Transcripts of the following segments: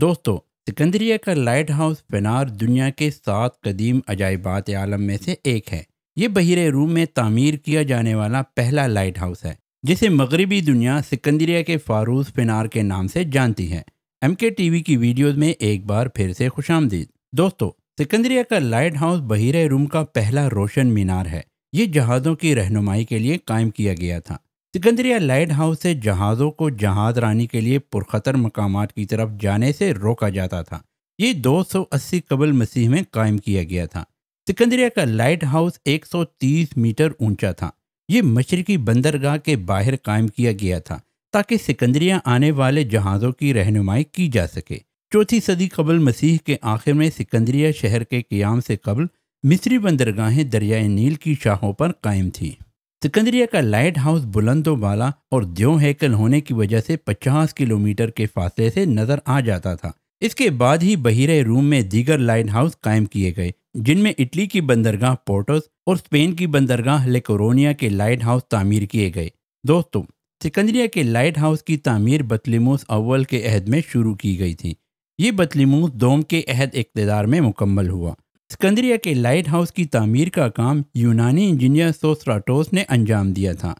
दोस्तों सिकंदरिया का light house फिनार दुनिया के सात कदीम अजायबात आलम में से एक है ये बहिर रूम में तामीर किया जाने वाला पहला लाइट हाउस है जिसे मगरबी दुनिया सिकंदरिया के फारूस फ़िनार के नाम से जानती है एम के वी की वीडियोज में एक बार फिर से खुश आमदीद दोस्तों सिकंदरिया का लाइट हाउस बहिर रूम का पहला रोशन मीनार है ये जहाज़ों की रहनुमाई के लिए कायम किया गया था सिकंदरिया लाइट हाउस से जहाज़ों को जहाज़ रानी के लिए पुरखतर मकाम की तरफ जाने से रोका जाता था ये 280 कबल मसीह में कायम किया गया था सिकंदरिया का लाइट हाउस 130 मीटर ऊंचा था ये मशरकी बंदरगाह के बाहर कायम किया गया था ताकि सिकंदरिया आने वाले जहाज़ों की रहनुमाई की जा सके चौथी सदी कबल मसीह के आखिर में सिकंदरिया शहर के क्याम से कबल मिस्री बंदरगाहें दरियाए नील की शाहों पर कायम थीं सिकंदरिया का लाइट हाउस बुलंदोबाला और द्यो हैकल होने की वजह से 50 किलोमीटर के फासले से नजर आ जाता था इसके बाद ही बहिर रूम में दीगर लाइट हाउस कायम किए गए जिनमें इटली की बंदरगाह पोर्टोस और स्पेन की बंदरगाह लेकोरोनिया के लाइट हाउस तामीर किए गए दोस्तों सिकंदरिया के लाइट हाउस की तामीर बतलीमूस अव्वल के अहद में शुरू की गई थी ये बतलीमूस दोम के अहद इकतदार में मुकम्मल हुआ स्कंदरिया के लाइट हाउस की तमीर का काम यूनानी इंजीनियर सोसराटोस ने अंजाम दिया था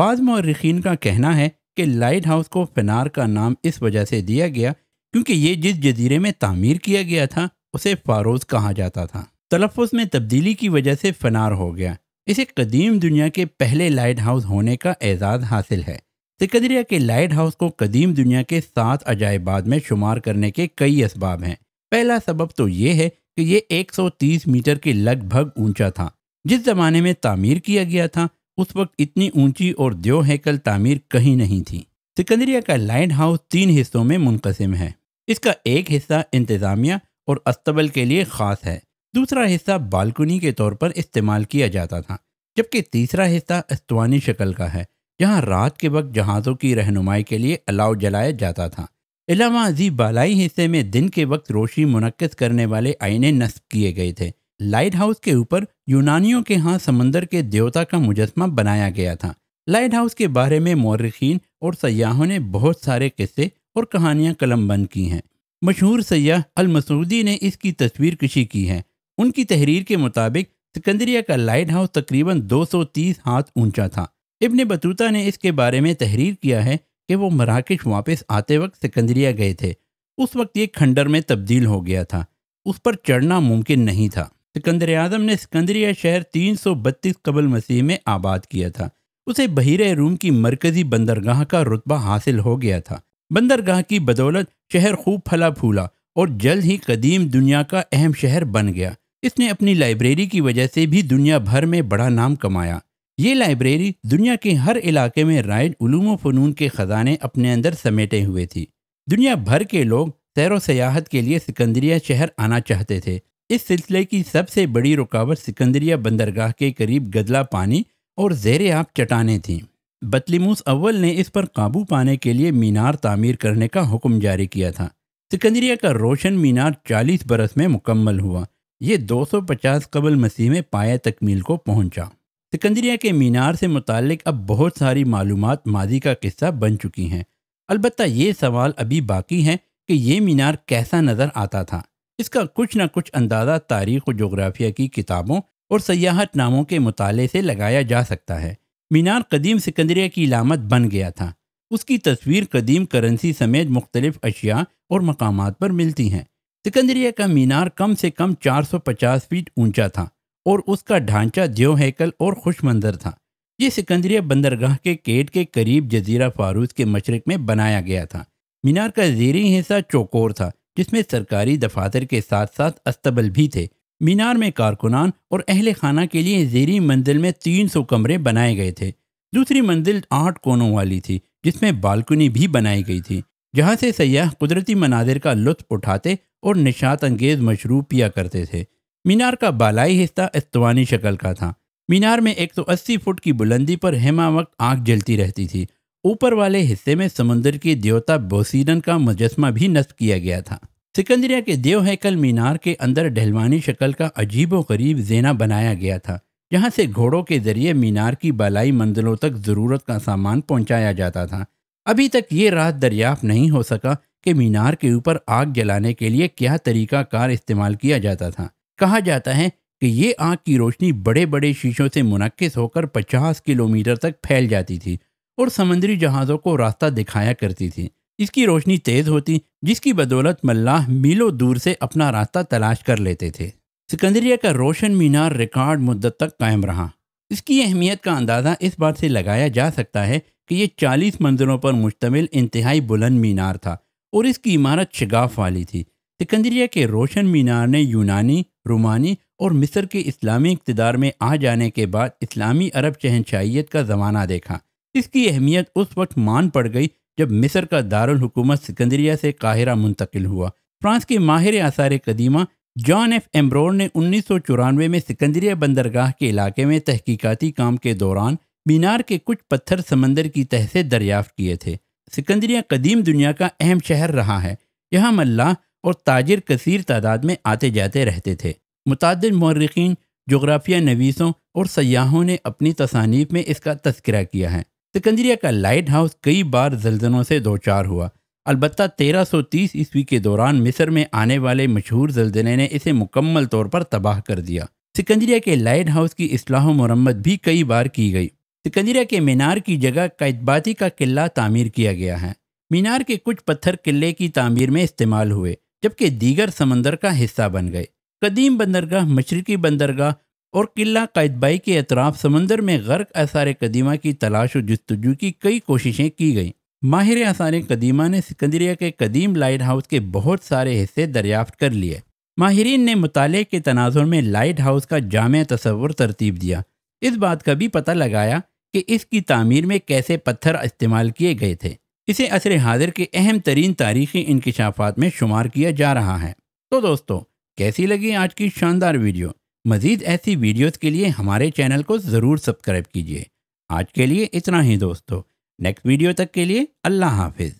बाद मौरखीन का कहना है कि लाइट हाउस को फनार का नाम इस वजह से दिया गया क्योंकि ये जिस जजीरे में तामीर किया गया था उसे फारोज कहा जाता था तलफ़ में तब्दीली की वजह से फनार हो गया इसे कदीम दुनिया के पहले लाइट हाउस होने का एजाज़ हासिल है सिकंदरिया के लाइट हाउस को कदीम दुनिया के सात अजायबाद में शुमार करने के कई इसबाब हैं पहला सबब तो ये है कि ये 130 मीटर के लगभग ऊंचा था जिस ज़माने में तामीर किया गया था उस वक्त इतनी ऊंची और देव हैकल तामीर कहीं नहीं थी सिकंदरिया का लाइट हाउस तीन हिस्सों में मुनकसम है इसका एक हिस्सा इंतज़ामिया और अस्तबल के लिए ख़ास है दूसरा हिस्सा बालकनी के तौर पर इस्तेमाल किया जाता था जबकि तीसरा हिस्सा अस्तवानी शक्ल का है जहाँ रात के वक्त जहाज़ों की रहनुमाई के लिए अलाव जलाया जाता था इलावा अजीब बालाई हिस्से में दिन के वक्त रोशनी मुनक्कद करने वाले आईने नस्ब किए गए थे लाइट हाउस के ऊपर यूनानियों के यहाँ समंदर के देवता का मुजस्मा बनाया गया था लाइट हाउस के बारे में मौरखीन और सयाहों ने बहुत सारे किस्से और कहानियां कलम बंद की हैं मशहूर सयाह अलमसूदी ने इसकी तस्वीर कशी की है उनकी तहरीर के मुताबिक सिकंदरिया का लाइट हाउस तकरीबन 230 हाथ ऊंचा था इब्ने बतूता ने इसके बारे में तहरीर किया है कि वो मराकश वापस आते वक्त सिकंदरिया गए थे उस वक्त ये खंडर में तब्दील हो गया था उस पर चढ़ना मुमकिन नहीं था सिकंदर आजम ने सिकंदरिया शहर 332 कबल मसीह में आबाद किया था उसे बहिर रूम की मरकजी बंदरगाह का रुतबा हासिल हो गया था बंदरगाह की बदौलत शहर खूब फला फूला और जल्द ही कदीम दुनिया का अहम शहर बन गया इसने अपनी लाइब्रेरी की वजह से भी दुनिया भर में बड़ा नाम कमाया ये लाइब्रेरी दुनिया के हर इलाके में राइज उलूम फ़नून के ख़जाने अपने अंदर समेटे हुए थी दुनिया भर के लोग सैर सयाहत के लिए सिकंदरिया शहर आना चाहते थे इस सिलसिले की सबसे बड़ी रुकावट सिकंदरिया बंदरगाह के करीब गदला पानी और जेर आब चटाने थीं बतलीमूस अव्वल ने इस पर काबू पाने के लिए मीनार तामीर करने का हुक्म जारी किया था सिकंदरिया का रोशन मीनार 40 बरस में मुकम्मल हुआ ये 250 कबल मसीह में पाया तकमील को पहुंचा सिकंदरिया के मीनार से मुतक अब बहुत सारी मालूम माजी का किस्सा बन चुकी हैं अलबत् ये सवाल अभी बाकी हैं कि ये मीनार कैसा नज़र आता था इसका कुछ ना कुछ अंदाज़ा तारीख व जोग्राफिया की किताबों और सयाहत नामों के मुताले से लगाया जा सकता है मीनार कदीम सिकंदरिया की इलामत बन गया था उसकी तस्वीर कदीम करेंसी समेत मुख्तलिफ अशिया और मकाम पर मिलती हैं सिकंदरिया का मीनार कम से कम 450 फीट ऊंचा था और उसका ढांचा ज्यो हैकल और खुश मंजर था ये सिकंदरिया बंदरगाह के केट के करीब जजीरा फारूस के मशरक में बनाया गया था मीनार का जेरी हिस्सा चौकोर था जिसमें सरकारी दफातर के साथ साथ अस्तबल भी थे मीनार में कारकुनान और अहल खाना के लिए जेरी मंजिल में तीन सौ कमरे बनाए गए थे दूसरी मंजिल आठ कोनों वाली थी जिसमें बालकनी भी बनाई गई थी जहाँ से सयाह कुदरती मनाजिर का लुत्फ उठाते और निशात अंगेज मशरूब पिया करते थे मीनार का बालाई हिस्सा अस्तवानी शक्ल का था मीनार में 180 फुट की बुलंदी पर हेमा वक्त आँख जलती रहती थी ऊपर वाले हिस्से में समुद्र के देवता बोसीडन का मुजस्मा भी नष्ट किया गया था सिकंदरिया के देव हैकल मीनार के अंदर ढलवानी शक्ल का अजीबो करीब गरीब जेना बनाया गया था जहाँ से घोड़ों के जरिए मीनार की बालाई मंजिलों तक ज़रूरत का सामान पहुँचाया जाता था अभी तक ये रात दरियाफ्त नहीं हो सका कि मीनार के ऊपर आग जलाने के लिए क्या तरीका कार इस्तेमाल किया जाता था कहा जाता है कि ये आँख की रोशनी बड़े बड़े शीशों से मुनक़द होकर 50 किलोमीटर तक फैल जाती थी और समंदरी जहाज़ों को रास्ता दिखाया करती थी इसकी रोशनी तेज़ होती जिसकी बदौलत मल्लाह मीलों दूर से अपना रास्ता तलाश कर लेते थे सिकंदरिया का रोशन मीनार रिकॉर्ड मुद्दत तक कायम रहा इसकी अहमियत का अंदाज़ा इस बात से लगाया जा सकता है कि ये चालीस मंजिलों पर मुश्तमिल इंतहाई बुलंद मीनार था और इसकी इमारत शिगाफ वाली थी सिकंदरिया के रोशन मीनार ने यूनानी रोमानी और मिस्र के इस्लामी इकतदार में आ जाने के बाद इस्लामी अरब चहनशाहीत का ज़माना देखा इसकी अहमियत उस वक्त मान पड़ गई जब मिस्र का दारुल हुकूमत सिकंदरिया से काहिरा मुंतकिल हुआ फ्रांस के माहिर आसार कदीमा जॉन एफ एम्ब्रोर ने उन्नीस सौ चौरानवे में सिकंदरिया बंदरगाह के इलाके में तहकीकती काम के दौरान मीनार के कुछ पत्थर समंदर की तह से दरियाफ्त किए थे सिकंदरिया कदीम दुनिया का अहम शहर रहा है यहाँ मल्लाह और ताजर कसर तादाद में आते जाते रहते थे मुतद मर्रखीन जोग्राफिया नवीसों और सयाहों ने अपनी तसानीफ में इसका तस्करा किया है सिकंदरिया का लाइट हाउस कई बार जल्जलों से दो चार हुआ अलबत्त तीस ईस्वी के दौरान मिस्र में आने वाले मशहूर जल्जले ने इसे मुकम्मल तौर पर तबाह कर दिया सिकंदरिया के लाइट हाउस की असलाह मरम्मत भी कई बार की गई सिकंदरिया के मीनार की जगह कैदबाती का किला तामीर किया गया है मीनार के कुछ पत्थर किले की तामीर में इस्तेमाल हुए जबकि दीगर समंदर का हिस्सा बन गए कदीम बंदरगाह मशरकी बंदरगाह और किला क़ैदबाई के अतराफ समंदर में गर्क आसार कदीमा की तलाश और जस्तजू की कई कोशिशें की गईं माहिर आसार कदीमा ने सिकंदरिया के कदीम लाइट हाउस के बहुत सारे हिस्से दरियाफ्त कर लिए माहरीन ने मताले के तनाजुर में लाइट हाउस का जाम तस्वुर तरतीब दिया इस बात का भी पता लगाया कि इसकी तामीर में कैसे पत्थर इस्तेमाल किए गए थे इसे असर हाजिर के अहम तरीन तारीखी इंकशाफात में शुमार किया जा रहा है तो दोस्तों कैसी लगी आज की शानदार वीडियो मज़ीद ऐसी वीडियोस के लिए हमारे चैनल को ज़रूर सब्सक्राइब कीजिए आज के लिए इतना ही दोस्तों नेक्स्ट वीडियो तक के लिए अल्लाह हाफिज़